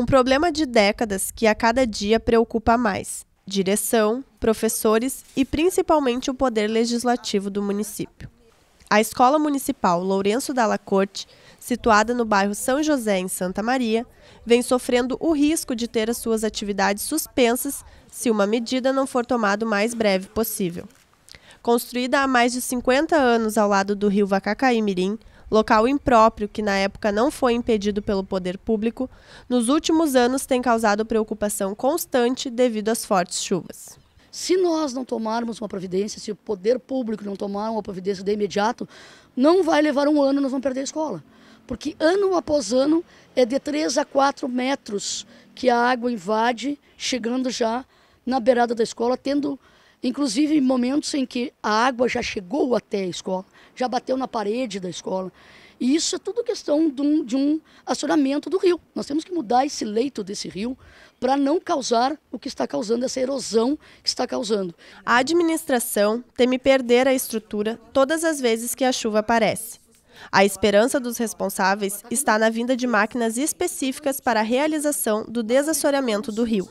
Um problema de décadas que a cada dia preocupa mais: direção, professores e principalmente o poder legislativo do município. A Escola Municipal Lourenço da Lacorte, situada no bairro São José, em Santa Maria, vem sofrendo o risco de ter as suas atividades suspensas se uma medida não for tomada o mais breve possível. Construída há mais de 50 anos ao lado do rio Vacacaí Mirim, local impróprio que na época não foi impedido pelo poder público, nos últimos anos tem causado preocupação constante devido às fortes chuvas. Se nós não tomarmos uma providência, se o poder público não tomar uma providência de imediato, não vai levar um ano, nós vamos perder a escola. Porque ano após ano é de 3 a 4 metros que a água invade, chegando já na beirada da escola, tendo Inclusive em momentos em que a água já chegou até a escola, já bateu na parede da escola. E isso é tudo questão de um, de um acionamento do rio. Nós temos que mudar esse leito desse rio para não causar o que está causando, essa erosão que está causando. A administração teme perder a estrutura todas as vezes que a chuva aparece. A esperança dos responsáveis está na vinda de máquinas específicas para a realização do desassoreamento do rio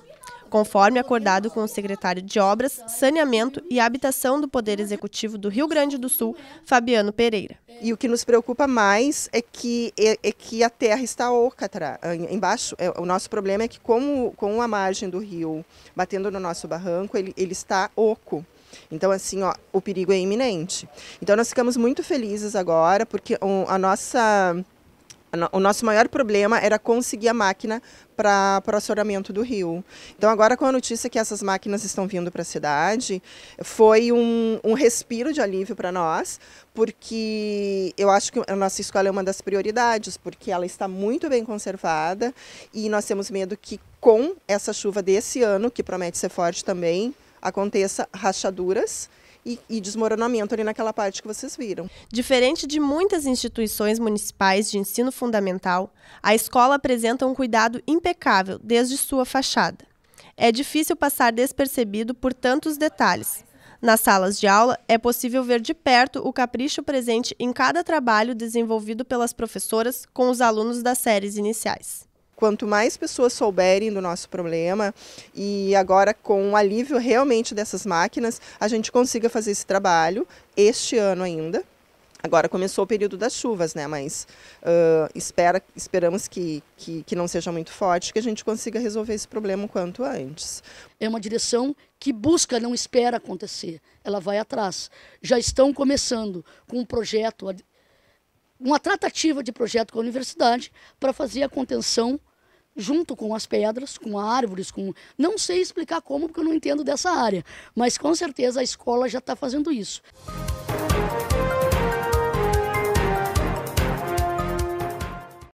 conforme acordado com o secretário de Obras, Saneamento e Habitação do Poder Executivo do Rio Grande do Sul, Fabiano Pereira. E o que nos preocupa mais é que, é, é que a terra está oca ah, embaixo. É, o nosso problema é que, como, com a margem do rio batendo no nosso barranco, ele, ele está oco. Então, assim, ó, o perigo é iminente. Então, nós ficamos muito felizes agora, porque a nossa o nosso maior problema era conseguir a máquina para o assoramento do rio. Então, agora com a notícia que essas máquinas estão vindo para a cidade, foi um, um respiro de alívio para nós, porque eu acho que a nossa escola é uma das prioridades, porque ela está muito bem conservada e nós temos medo que com essa chuva desse ano, que promete ser forte também, aconteça rachaduras e, e desmoronamento ali naquela parte que vocês viram. Diferente de muitas instituições municipais de ensino fundamental, a escola apresenta um cuidado impecável desde sua fachada. É difícil passar despercebido por tantos detalhes, nas salas de aula, é possível ver de perto o capricho presente em cada trabalho desenvolvido pelas professoras com os alunos das séries iniciais quanto mais pessoas souberem do nosso problema e agora com o alívio realmente dessas máquinas, a gente consiga fazer esse trabalho este ano ainda. Agora começou o período das chuvas, né? Mas uh, espera, esperamos que, que, que não seja muito forte, que a gente consiga resolver esse problema o quanto antes. É uma direção que busca, não espera acontecer. Ela vai atrás. Já estão começando com um projeto, uma tratativa de projeto com a universidade para fazer a contenção junto com as pedras, com árvores, com. Não sei explicar como, porque eu não entendo dessa área, mas com certeza a escola já está fazendo isso.